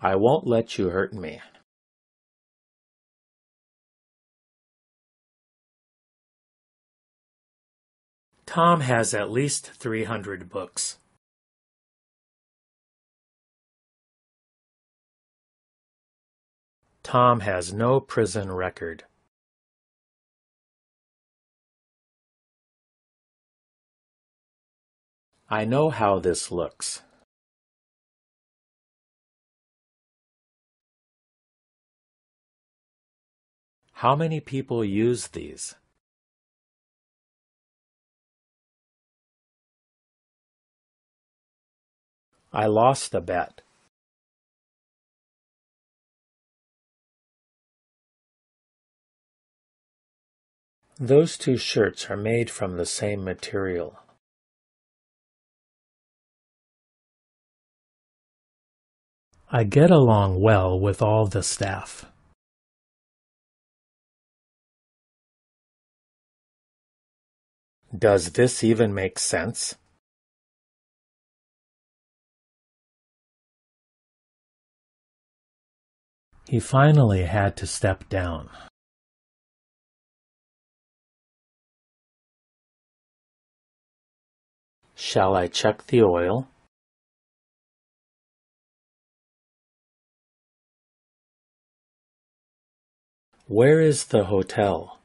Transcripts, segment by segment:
I won't let you hurt me. Tom has at least 300 books. Tom has no prison record. I know how this looks. How many people use these? I lost a bet. Those two shirts are made from the same material. I get along well with all the staff. Does this even make sense? He finally had to step down. Shall I check the oil? Where is the hotel?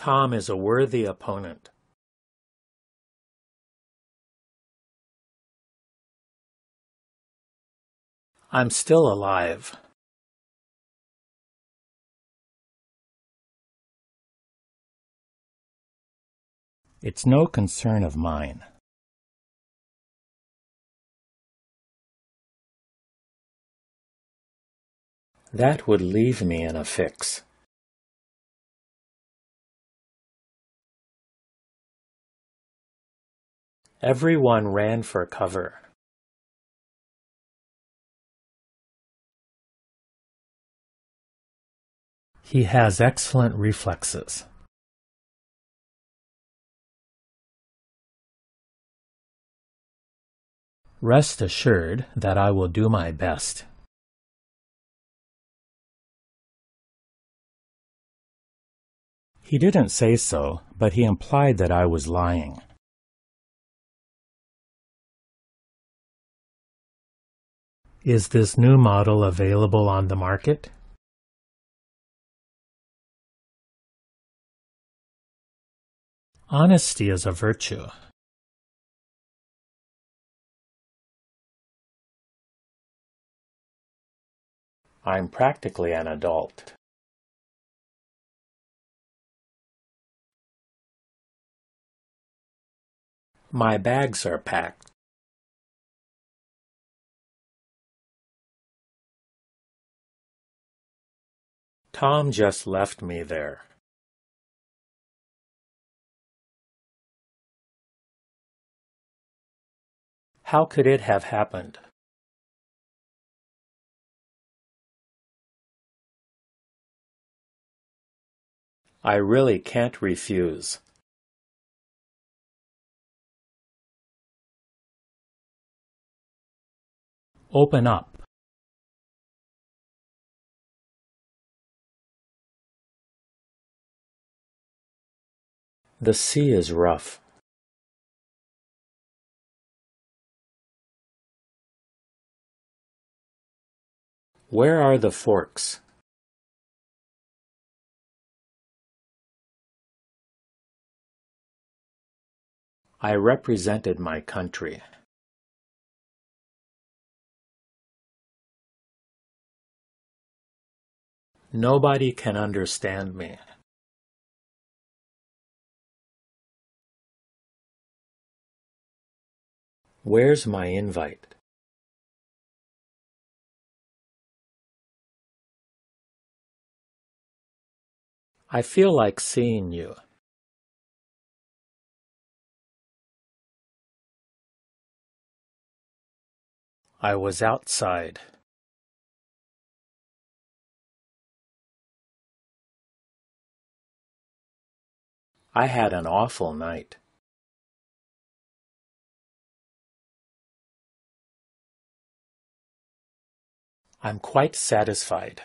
Tom is a worthy opponent. I'm still alive. It's no concern of mine. That would leave me in a fix. Everyone ran for cover. He has excellent reflexes. Rest assured that I will do my best. He didn't say so, but he implied that I was lying. Is this new model available on the market? Honesty is a virtue. I'm practically an adult. My bags are packed. Tom just left me there. How could it have happened? I really can't refuse. Open up. The sea is rough. Where are the forks? I represented my country. Nobody can understand me. Where's my invite? I feel like seeing you. I was outside. I had an awful night. I'm quite satisfied.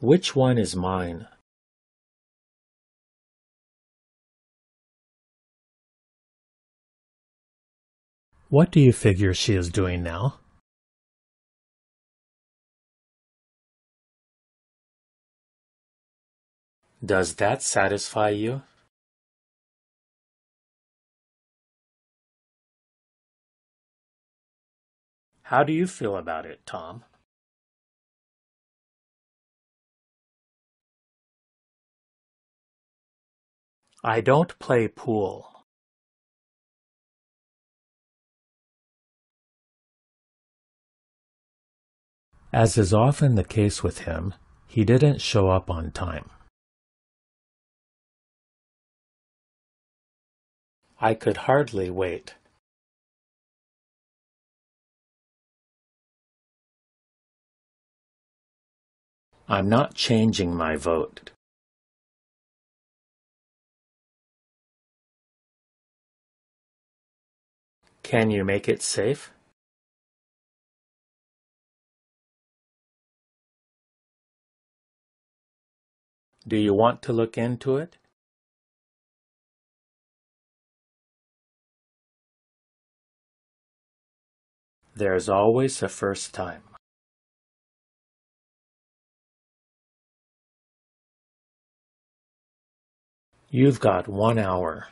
Which one is mine? What do you figure she is doing now? Does that satisfy you? How do you feel about it, Tom? I don't play pool. As is often the case with him, he didn't show up on time. I could hardly wait. I'm not changing my vote. Can you make it safe? Do you want to look into it? There's always a first time. You've got one hour.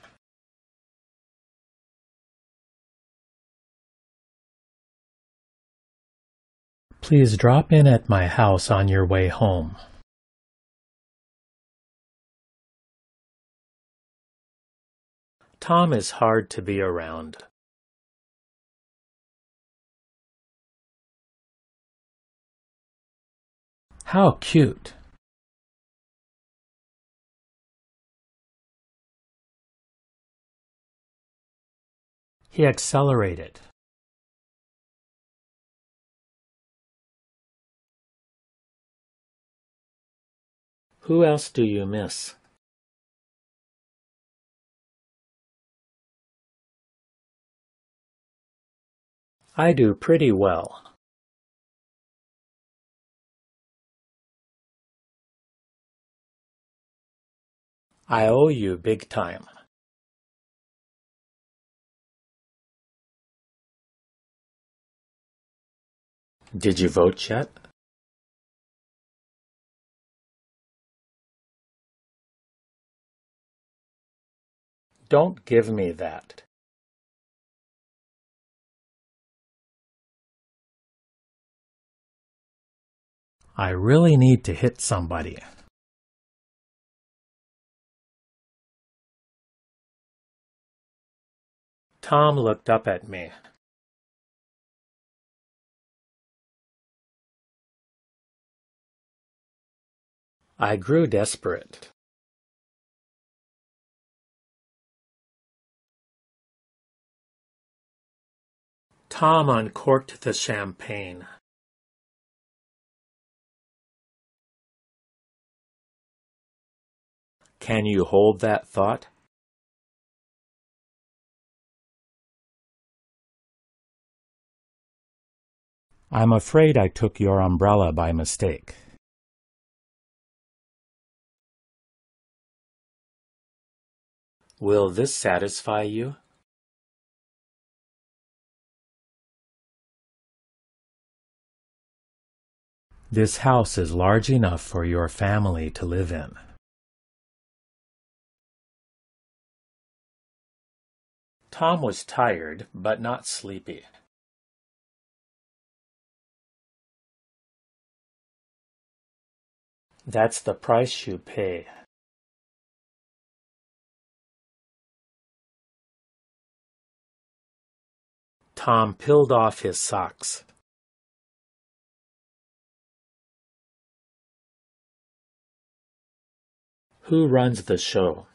Please drop in at my house on your way home. Tom is hard to be around. How cute! He accelerated Who else do you miss? I do pretty well. I owe you big time. Did you vote yet? Don't give me that. I really need to hit somebody. Tom looked up at me. I grew desperate. Tom uncorked the champagne. Can you hold that thought? I'm afraid I took your umbrella by mistake. Will this satisfy you? This house is large enough for your family to live in. Tom was tired, but not sleepy. That's the price you pay. Tom peeled off his socks. Who runs the show?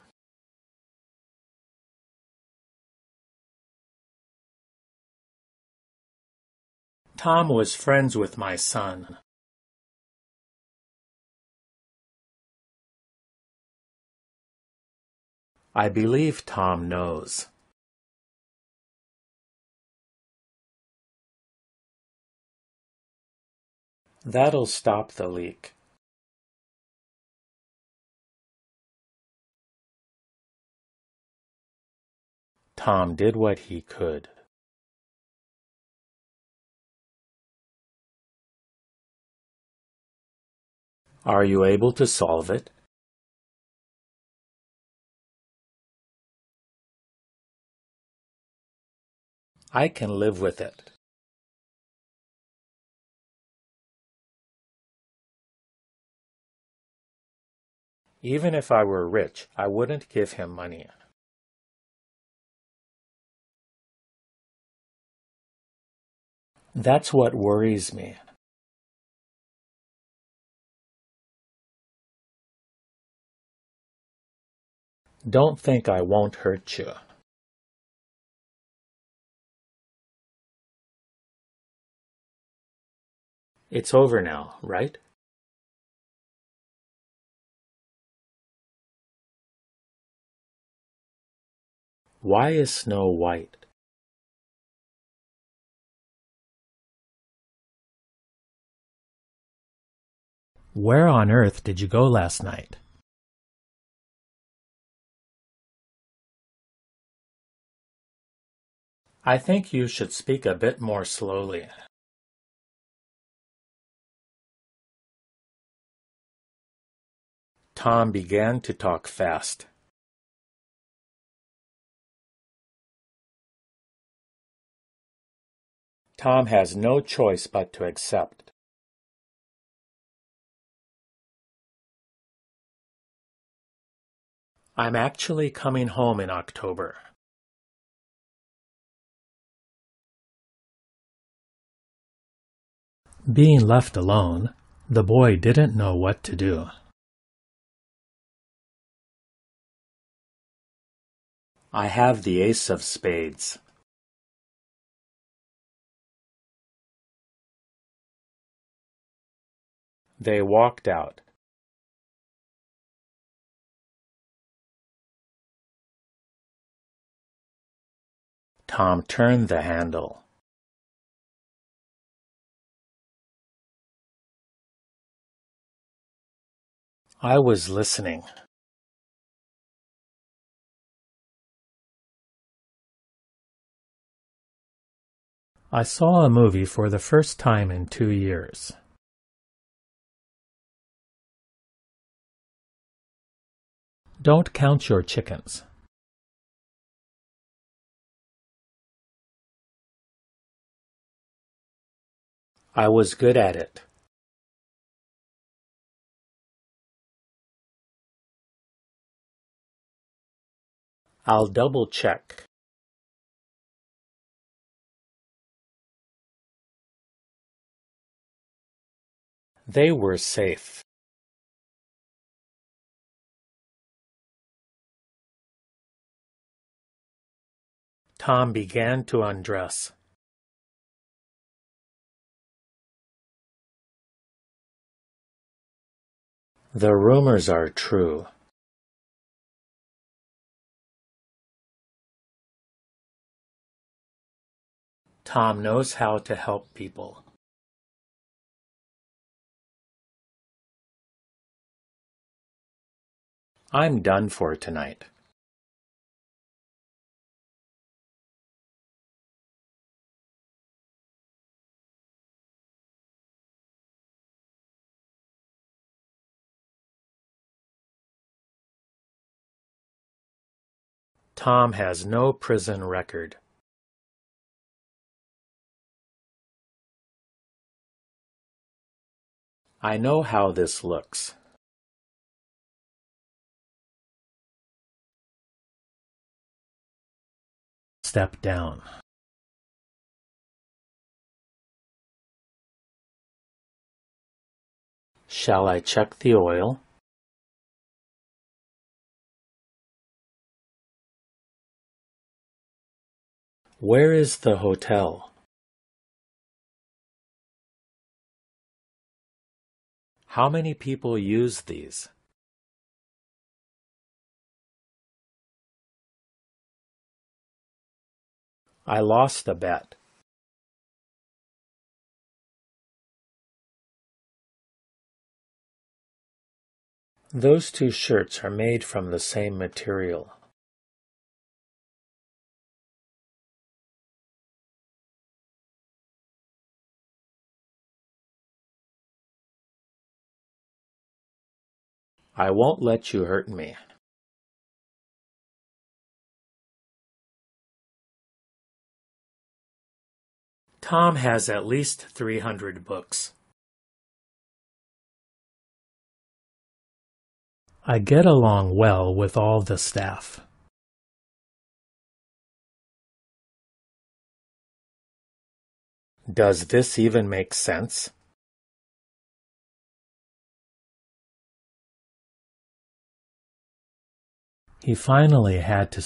Tom was friends with my son. I believe Tom knows. That'll stop the leak. Tom did what he could. Are you able to solve it? I can live with it. Even if I were rich, I wouldn't give him money. That's what worries me. Don't think I won't hurt you. It's over now, right? Why is snow white? Where on earth did you go last night? I think you should speak a bit more slowly. Tom began to talk fast. Tom has no choice but to accept. I'm actually coming home in October. Being left alone, the boy didn't know what to do. I have the ace of spades. They walked out. Tom turned the handle. I was listening. I saw a movie for the first time in two years. Don't count your chickens. I was good at it. I'll double check. They were safe. Tom began to undress. The rumors are true. Tom knows how to help people. I'm done for tonight. Tom has no prison record. I know how this looks. Step down. Shall I check the oil? Where is the hotel? How many people use these? I lost a bet. Those two shirts are made from the same material. I won't let you hurt me. Tom has at least 300 books. I get along well with all the staff. Does this even make sense? He finally had to